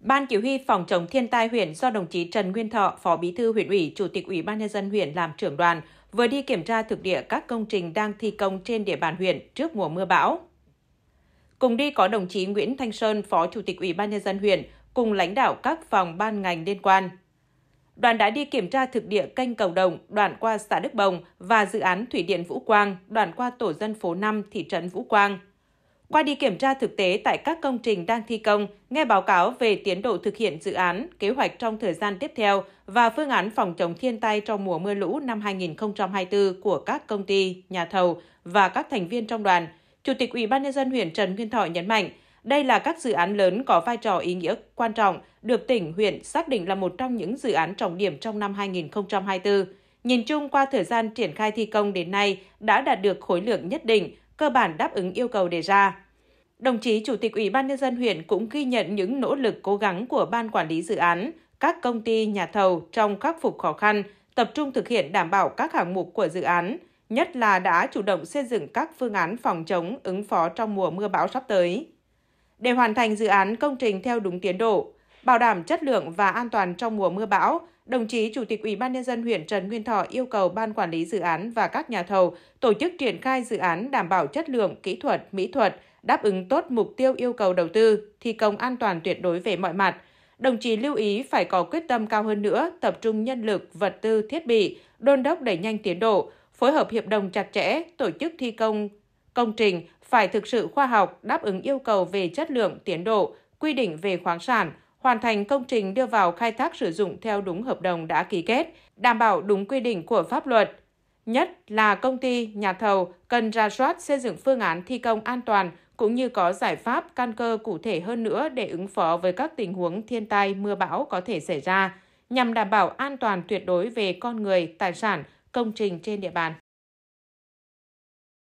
Ban chỉ huy phòng chống thiên tai huyện do đồng chí Trần Nguyên Thọ, Phó Bí thư huyện ủy, Chủ tịch Ủy ban nhân dân huyện làm trưởng đoàn, vừa đi kiểm tra thực địa các công trình đang thi công trên địa bàn huyện trước mùa mưa bão. Cùng đi có đồng chí Nguyễn Thanh Sơn, Phó Chủ tịch Ủy ban nhân dân huyện, cùng lãnh đạo các phòng ban ngành liên quan. Đoàn đã đi kiểm tra thực địa kênh cầu đồng đoạn qua xã Đức Bồng và dự án thủy điện Vũ Quang đoạn qua tổ dân phố 5 thị trấn Vũ Quang – qua đi kiểm tra thực tế tại các công trình đang thi công, nghe báo cáo về tiến độ thực hiện dự án, kế hoạch trong thời gian tiếp theo và phương án phòng chống thiên tai trong mùa mưa lũ năm 2024 của các công ty, nhà thầu và các thành viên trong đoàn, Chủ tịch Ủy ban nhân dân huyện Trần Nguyên Thọ nhấn mạnh, đây là các dự án lớn có vai trò ý nghĩa quan trọng, được tỉnh, huyện xác định là một trong những dự án trọng điểm trong năm 2024. Nhìn chung qua thời gian triển khai thi công đến nay đã đạt được khối lượng nhất định cơ bản đáp ứng yêu cầu đề ra. Đồng chí Chủ tịch Ủy ban Nhân dân huyện cũng ghi nhận những nỗ lực cố gắng của Ban Quản lý Dự án, các công ty, nhà thầu trong khắc phục khó khăn, tập trung thực hiện đảm bảo các hạng mục của dự án, nhất là đã chủ động xây dựng các phương án phòng chống ứng phó trong mùa mưa bão sắp tới. Để hoàn thành dự án công trình theo đúng tiến độ, bảo đảm chất lượng và an toàn trong mùa mưa bão, đồng chí Chủ tịch Ủy ban nhân dân huyện Trần Nguyên Thọ yêu cầu ban quản lý dự án và các nhà thầu tổ chức triển khai dự án đảm bảo chất lượng, kỹ thuật, mỹ thuật, đáp ứng tốt mục tiêu yêu cầu đầu tư, thi công an toàn tuyệt đối về mọi mặt. Đồng chí lưu ý phải có quyết tâm cao hơn nữa, tập trung nhân lực, vật tư, thiết bị, đôn đốc đẩy nhanh tiến độ, phối hợp hiệp đồng chặt chẽ, tổ chức thi công công trình phải thực sự khoa học, đáp ứng yêu cầu về chất lượng, tiến độ, quy định về khoáng sản, hoàn thành công trình đưa vào khai thác sử dụng theo đúng hợp đồng đã ký kết, đảm bảo đúng quy định của pháp luật. Nhất là công ty, nhà thầu cần ra soát xây dựng phương án thi công an toàn cũng như có giải pháp căn cơ cụ thể hơn nữa để ứng phó với các tình huống thiên tai, mưa bão có thể xảy ra, nhằm đảm bảo an toàn tuyệt đối về con người, tài sản, công trình trên địa bàn.